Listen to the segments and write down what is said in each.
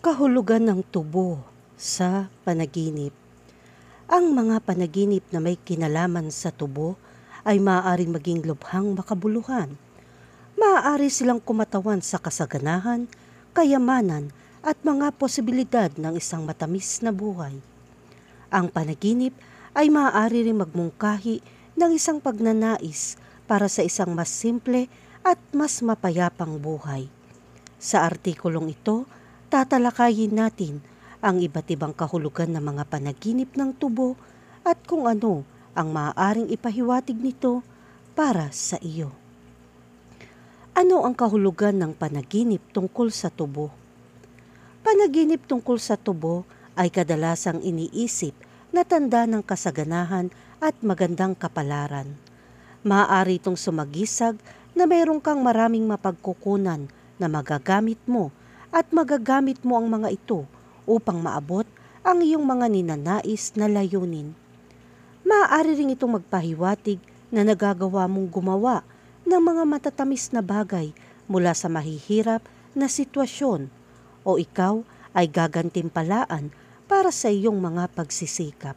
Kahulugan ng tubo sa panaginip. Ang mga panaginip na may kinalaman sa tubo ay maaaring maging lubhang makabuluhan. Maaari silang kumatawan sa kasaganahan, kayamanan at mga posibilidad ng isang matamis na buhay. Ang panaginip ay maaari rin magmungkahi ng isang pagnanais para sa isang mas simple at mas mapayapang buhay. Sa artikulong ito, Tatalakayin natin ang iba't ibang kahulugan ng mga panaginip ng tubo at kung ano ang maaaring ipahiwatig nito para sa iyo. Ano ang kahulugan ng panaginip tungkol sa tubo? Panaginip tungkol sa tubo ay kadalasang iniisip na tanda ng kasaganahan at magandang kapalaran. Maaari itong sumagisag na mayroon kang maraming mapagkukunan na magagamit mo at magagamit mo ang mga ito upang maabot ang iyong mga ninanais na layunin. Maaari rin itong magpahiwatig na nagagawa mong gumawa ng mga matatamis na bagay mula sa mahihirap na sitwasyon o ikaw ay gagantimpalaan para sa iyong mga pagsisikap.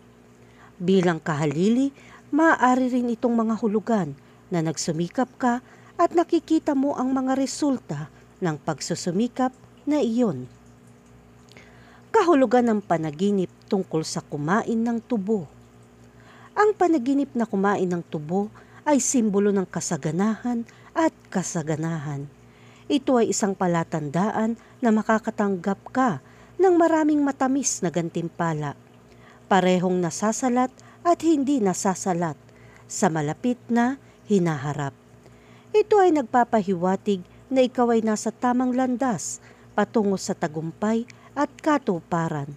Bilang kahalili, maaari rin itong mga hulugan na nagsumikap ka at nakikita mo ang mga resulta ng pagsusumikap na iyon. Kahulugan ng panaginip tungkol sa kumain ng tubo. Ang panaginip na kumain ng tubo ay simbolo ng kasaganahan at kasaganahan. Ito ay isang palatandaan na makakatanggap ka ng maraming matamis na gantimpala. Parehong nasasalat at hindi nasasalat sa malapit na hinaharap. Ito ay nagpapahiwatig na ikaw ay nasa tamang landas patungo sa tagumpay at katuparan.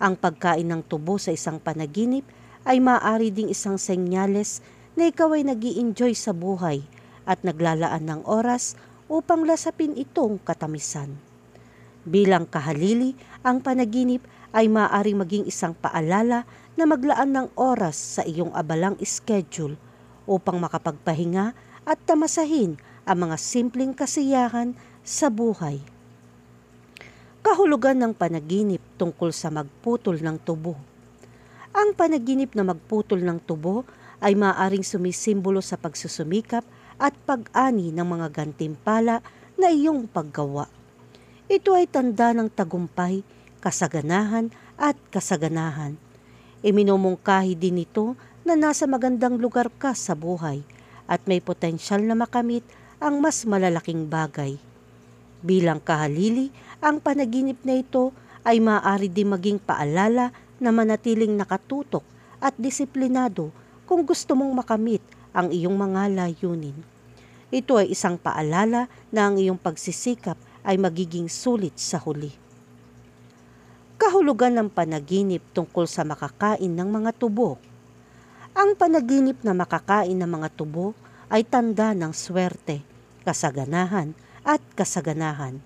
Ang pagkain ng tubo sa isang panaginip ay maaari ding isang senyales na ikaw ay nag enjoy sa buhay at naglalaan ng oras upang lasapin itong katamisan. Bilang kahalili, ang panaginip ay maaari maging isang paalala na maglaan ng oras sa iyong abalang schedule upang makapagpahinga at tamasahin ang mga simpleng kasiyahan sa buhay kahulugan ng panaginip tungkol sa magputol ng tubo. Ang panaginip na magputol ng tubo ay maaaring sumisimbolo sa pagsusumikap at pag-ani ng mga gantimpala na iyong paggawa. Ito ay tanda ng tagumpay, kasaganahan at kasaganahan. Iminumungkahi din ito na nasa magandang lugar ka sa buhay at may potensyal na makamit ang mas malalaking bagay. Bilang kahalili, ang panaginip na ito ay maaari din maging paalala na manatiling nakatutok at disiplinado kung gusto mong makamit ang iyong mga layunin. Ito ay isang paalala na ang iyong pagsisikap ay magiging sulit sa huli. Kahulugan ng panaginip tungkol sa makakain ng mga tubo. Ang panaginip na makakain ng mga tubo ay tanda ng swerte, kasaganahan, at kasaganahan.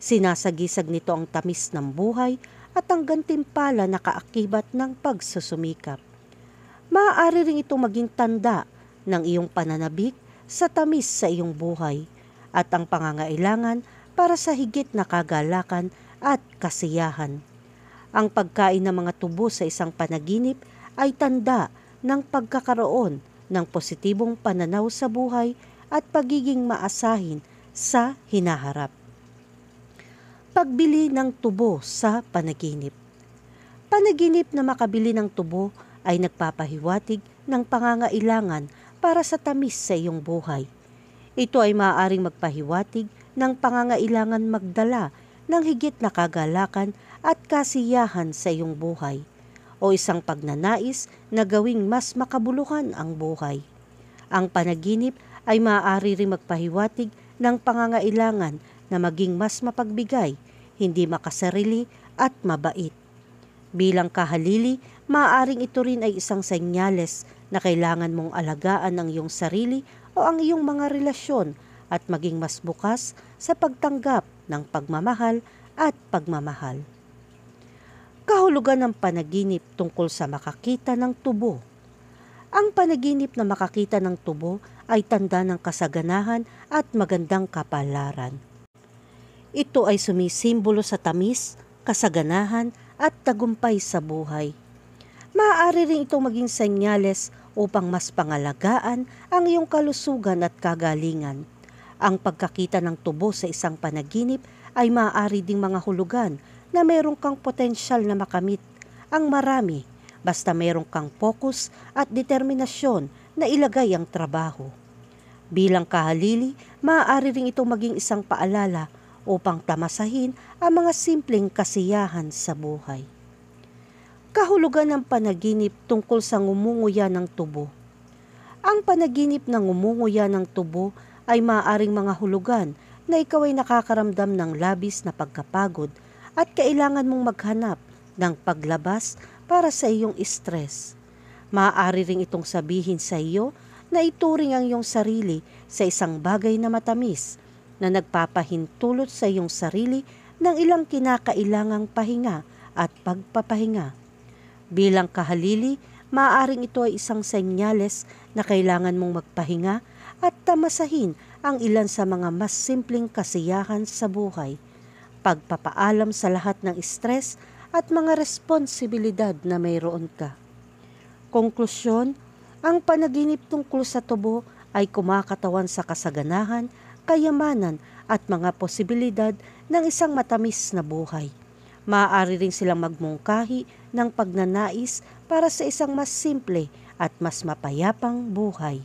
Sinasagisag nito ang tamis ng buhay at ang gantimpala na kaakibat ng pagsusumikap. Maaari rin itong maging tanda ng iyong pananabik sa tamis sa iyong buhay at ang pangangailangan para sa higit na kagalakan at kasiyahan. Ang pagkain ng mga tubo sa isang panaginip ay tanda ng pagkakaroon ng positibong pananaw sa buhay at pagiging maasahin sa hinaharap. Pagbili ng tubo sa panaginip Panaginip na makabili ng tubo ay nagpapahiwatig ng pangangailangan para sa tamis sa iyong buhay. Ito ay maaaring magpahiwatig ng pangangailangan magdala ng higit na kagalakan at kasiyahan sa iyong buhay o isang pagnanais na gawing mas makabuluhan ang buhay. Ang panaginip ay maaari rin magpahiwatig ng pangangailangan na maging mas mapagbigay, hindi makasarili at mabait. Bilang kahalili, maaaring ito rin ay isang senyales na kailangan mong alagaan ang iyong sarili o ang iyong mga relasyon at maging mas bukas sa pagtanggap ng pagmamahal at pagmamahal. Kahulugan ng panaginip tungkol sa makakita ng tubo ang panaginip na makakita ng tubo ay tanda ng kasaganahan at magandang kapalaran. Ito ay sumisimbolo sa tamis, kasaganahan at tagumpay sa buhay. Maaari rin itong maging senyales upang mas pangalagaan ang iyong kalusugan at kagalingan. Ang pagkakita ng tubo sa isang panaginip ay maaari ding mga hulugan na mayroong kang potensyal na makamit ang marami basta meron kang focus at determinasyon na ilagay ang trabaho. Bilang kahalili, maaari ring ito maging isang paalala upang tamasahin ang mga simpleng kasiyahan sa buhay. Kahulugan ng panaginip tungkol sa ngumunguya ng tubo. Ang panaginip ng ngumunguya ng tubo ay maaaring mga hulugan na ikaw ay nakakaramdam ng labis na pagkapagod at kailangan mong maghanap ng paglabas para sa iyong stress. Maaari ring itong sabihin sa iyo na ituring ang iyong sarili sa isang bagay na matamis na nagpapahintulot sa iyong sarili ng ilang kinakailangang pahinga at pagpapahinga. Bilang kahalili, maaaring ito ay isang senyales na kailangan mong magpahinga at tamasahin ang ilan sa mga mas simpleng kasiyahan sa buhay. Pagpapaalam sa lahat ng stress at mga responsibilidad na mayroon ka. Konklusyon, ang panaginip tungkol sa tubo ay kumakatawan sa kasaganahan, kayamanan at mga posibilidad ng isang matamis na buhay. Maaari rin silang magmungkahi ng pagnanais para sa isang mas simple at mas mapayapang buhay.